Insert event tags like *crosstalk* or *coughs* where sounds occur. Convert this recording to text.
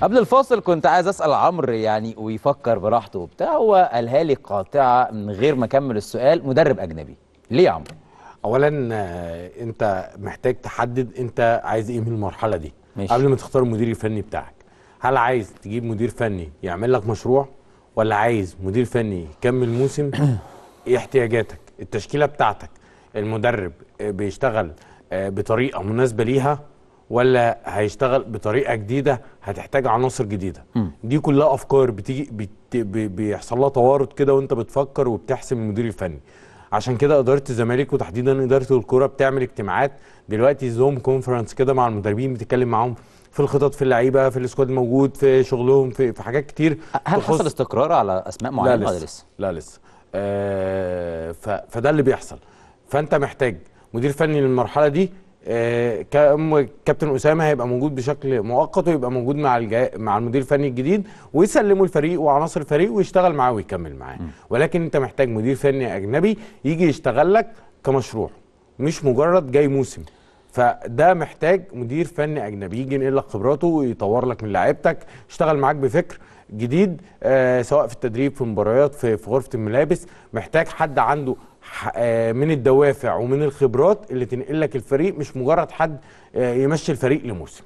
قبل الفاصل كنت عايز اسال عمرو يعني ويفكر براحته وبتاع هو قالها لي قاطعه من غير ما اكمل السؤال مدرب اجنبي ليه يا عمرو اولا آه، انت محتاج تحدد انت عايز ايه من المرحله دي ماشي. قبل ما تختار المدير الفني بتاعك هل عايز تجيب مدير فني يعمل لك مشروع ولا عايز مدير فني يكمل موسم *coughs* ايه احتياجاتك التشكيله بتاعتك المدرب آه، بيشتغل آه، بطريقه مناسبه ليها ولا هيشتغل بطريقه جديده هتحتاج عناصر جديده م. دي كلها افكار بتيجي بت... بيحصل لها توارد كده وانت بتفكر وبتحسم المدير الفني عشان كده اداره الزمالك وتحديدا اداره الكوره بتعمل اجتماعات دلوقتي زوم كونفرنس كده مع المدربين بتتكلم معاهم في الخطط في اللعيبه في السكواد الموجود في شغلهم في, في حاجات كتير هل حصل استقرار على اسماء معينه ولا لسه؟ لا لسه آه لسه فده اللي بيحصل فانت محتاج مدير فني للمرحله دي آه، كابتن اسامه هيبقى موجود بشكل مؤقت ويبقى موجود مع الجا... مع المدير الفني الجديد ويسلموا الفريق وعناصر الفريق ويشتغل معاه ويكمل معاه ولكن انت محتاج مدير فني اجنبي يجي يشتغل لك كمشروع مش مجرد جاي موسم فده محتاج مدير فني اجنبي يجي ينقل لك خبراته ويطور لك من لعيبتك يشتغل معاك بفكر جديد آه، سواء في التدريب في مباريات في غرفه الملابس محتاج حد عنده آه، من الدوافع ومن الخبرات اللي تنقل لك الفريق مش مجرد حد آه، يمشي الفريق لموسم